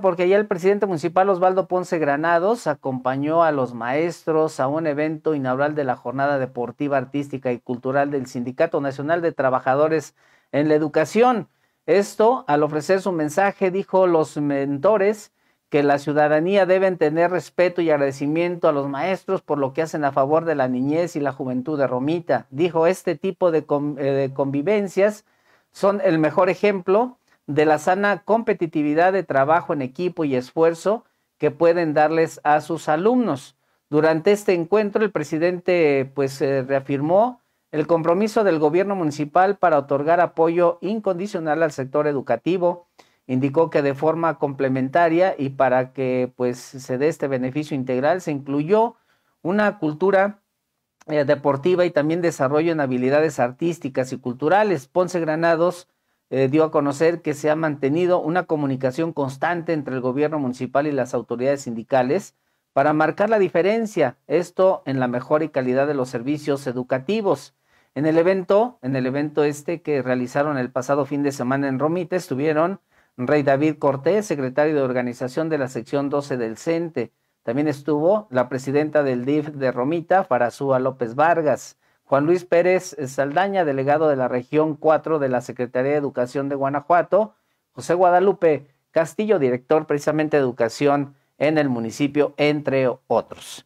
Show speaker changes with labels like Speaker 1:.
Speaker 1: porque ya el presidente municipal Osvaldo Ponce Granados acompañó a los maestros a un evento inaugural de la Jornada Deportiva, Artística y Cultural del Sindicato Nacional de Trabajadores en la Educación. Esto, al ofrecer su mensaje, dijo los mentores que la ciudadanía debe tener respeto y agradecimiento a los maestros por lo que hacen a favor de la niñez y la juventud de Romita. Dijo, este tipo de, eh, convivencias son el mejor ejemplo de la sana competitividad de trabajo en equipo y esfuerzo que pueden darles a sus alumnos. Durante este encuentro, el presidente pues eh, reafirmó el compromiso del gobierno municipal para otorgar apoyo incondicional al sector educativo. Indicó que de forma complementaria y para que pues se dé este beneficio integral se incluyó una cultura eh, deportiva y también desarrollo en habilidades artísticas y culturales. Ponce Granados eh, dio a conocer que se ha mantenido una comunicación constante entre el gobierno municipal y las autoridades sindicales para marcar la diferencia, esto en la mejora y calidad de los servicios educativos. En el evento, en el evento este que realizaron el pasado fin de semana en Romita, estuvieron Rey David Cortés, secretario de organización de la sección 12 del CENTE. También estuvo la presidenta del DIF de Romita, Farazúa López Vargas. Juan Luis Pérez Saldaña, delegado de la región 4 de la Secretaría de Educación de Guanajuato, José Guadalupe Castillo, director precisamente de educación en el municipio, entre otros.